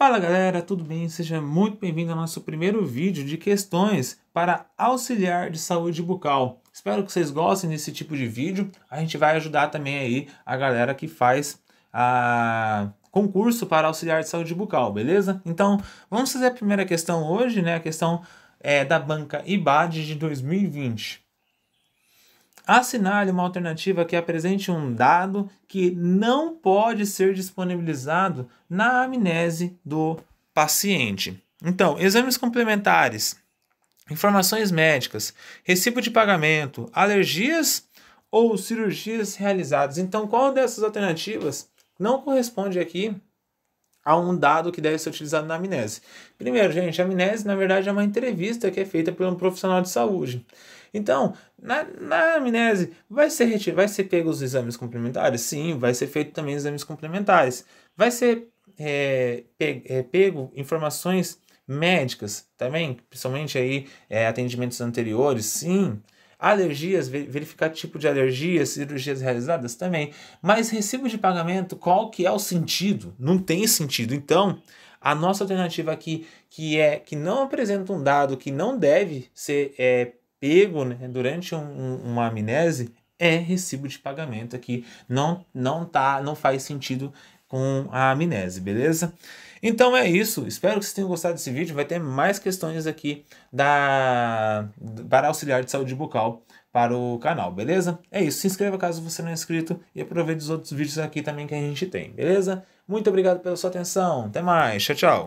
Fala galera, tudo bem? Seja muito bem-vindo ao nosso primeiro vídeo de questões para auxiliar de saúde bucal. Espero que vocês gostem desse tipo de vídeo. A gente vai ajudar também aí a galera que faz a ah, concurso para auxiliar de saúde bucal, beleza? Então, vamos fazer a primeira questão hoje, né? A questão é, da banca IBAD de 2020 assinale uma alternativa que apresente um dado que não pode ser disponibilizado na amnese do paciente. Então, exames complementares, informações médicas, recibo de pagamento, alergias ou cirurgias realizadas. Então, qual dessas alternativas não corresponde aqui a um dado que deve ser utilizado na amnese. Primeiro, gente, a amnese, na verdade, é uma entrevista que é feita por um profissional de saúde. Então, na, na amnese, vai ser, vai ser pego os exames complementares? Sim, vai ser feito também exames complementares. Vai ser é, pego, é, pego informações médicas também, principalmente aí é, atendimentos anteriores? Sim. Alergias, verificar tipo de alergias, cirurgias realizadas também. Mas recibo de pagamento, qual que é o sentido? Não tem sentido. Então, a nossa alternativa aqui, que é que não apresenta um dado que não deve ser é, pego né, durante um, um, uma amnese, é recibo de pagamento aqui. Não não tá, não faz sentido com a amnese, beleza? Então é isso, espero que vocês tenham gostado desse vídeo, vai ter mais questões aqui da para auxiliar de saúde bucal para o canal, beleza? É isso, se inscreva caso você não é inscrito e aproveite os outros vídeos aqui também que a gente tem, beleza? Muito obrigado pela sua atenção, até mais, tchau, tchau!